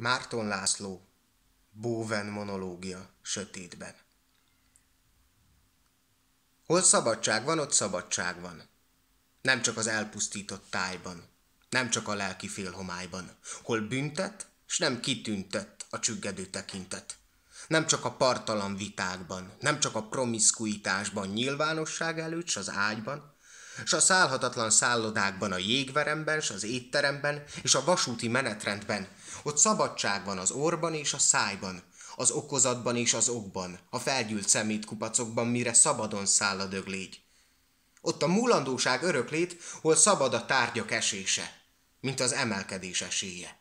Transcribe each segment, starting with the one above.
Márton László, Bóven monológia sötétben. Hol szabadság van, ott szabadság van. Nem csak az elpusztított tájban, nem csak a lelki félhomályban, hol büntet, s nem kitüntett a csüggedő tekintet. Nem csak a partalan vitákban, nem csak a promiszkuitásban, nyilvánosság előtt, s az ágyban, s a szállhatatlan szállodákban, a jégveremben, s az étteremben, és a vasúti menetrendben. Ott szabadság van az orban és a szájban, az okozatban és az okban, a felgyűlt kupacokban mire szabadon száll a döglégy. Ott a múlandóság öröklét, hol szabad a tárgyak esése, mint az emelkedés esélye.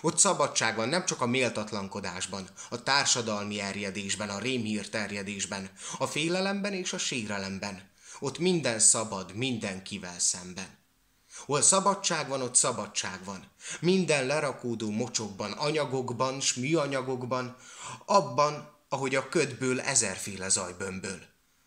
Ott szabadság van nem csak a méltatlankodásban, a társadalmi erjedésben, a rémhír terjedésben, a félelemben és a sérelemben – ott minden szabad mindenkivel szemben. Hol szabadság van, ott szabadság van. Minden lerakódó mocsokban, anyagokban, s műanyagokban, abban, ahogy a ködből ezerféle zajbömböl.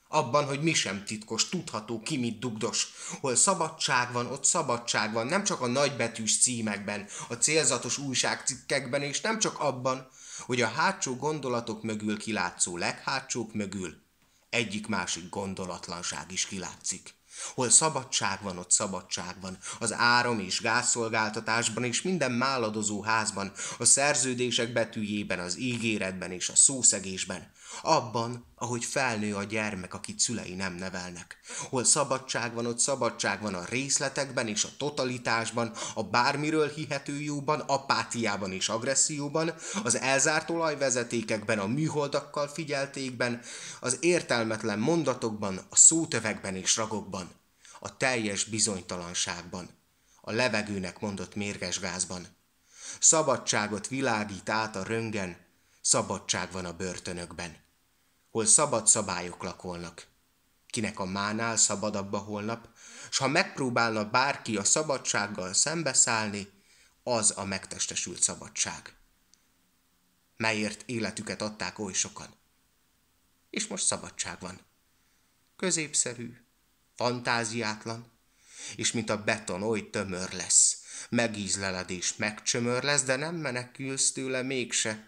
Abban, hogy mi sem titkos, tudható ki mit dugdos. Hol szabadság van, ott szabadság van, nem csak a nagybetűs címekben, a célzatos újságcikkekben, és nem csak abban, hogy a hátsó gondolatok mögül kilátszó leghátsók mögül egyik másik gondolatlanság is kilátszik. Hol szabadság van, ott szabadság van. Az áram és gázszolgáltatásban és minden máladozó házban, a szerződések betűjében, az ígéretben és a szószegésben. Abban, ahogy felnő a gyermek, akit szülei nem nevelnek. Hol szabadság van, ott szabadság van a részletekben és a totalitásban, a bármiről hihető jóban, apátiában és agresszióban, az elzárt olajvezetékekben, a műholdakkal figyeltékben, az értelmetlen mondatokban, a szótövekben és ragokban a teljes bizonytalanságban, a levegőnek mondott mérges gázban. Szabadságot világít át a röngen, szabadság van a börtönökben, hol szabad szabályok lakolnak. Kinek a mánál szabadabb a holnap, s ha megpróbálna bárki a szabadsággal szembeszállni, az a megtestesült szabadság, melyért életüket adták oly sokan. És most szabadság van. Középszerű, fantáziátlan, és mint a beton oly tömör lesz, megízleled és megcsömör lesz, de nem menekülsz tőle mégse,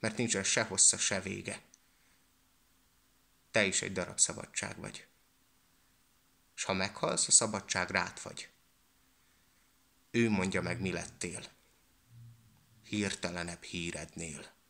mert nincsen se hossza, se vége. Te is egy darab szabadság vagy. És ha meghalsz, a szabadság rád vagy. Ő mondja meg, mi lettél. Hirtelenebb hírednél.